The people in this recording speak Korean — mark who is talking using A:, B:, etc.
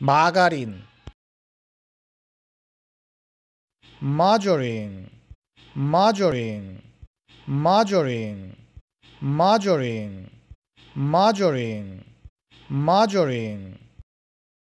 A: 마가린 마조린 마조린 마조린 마조린 마조린 마조린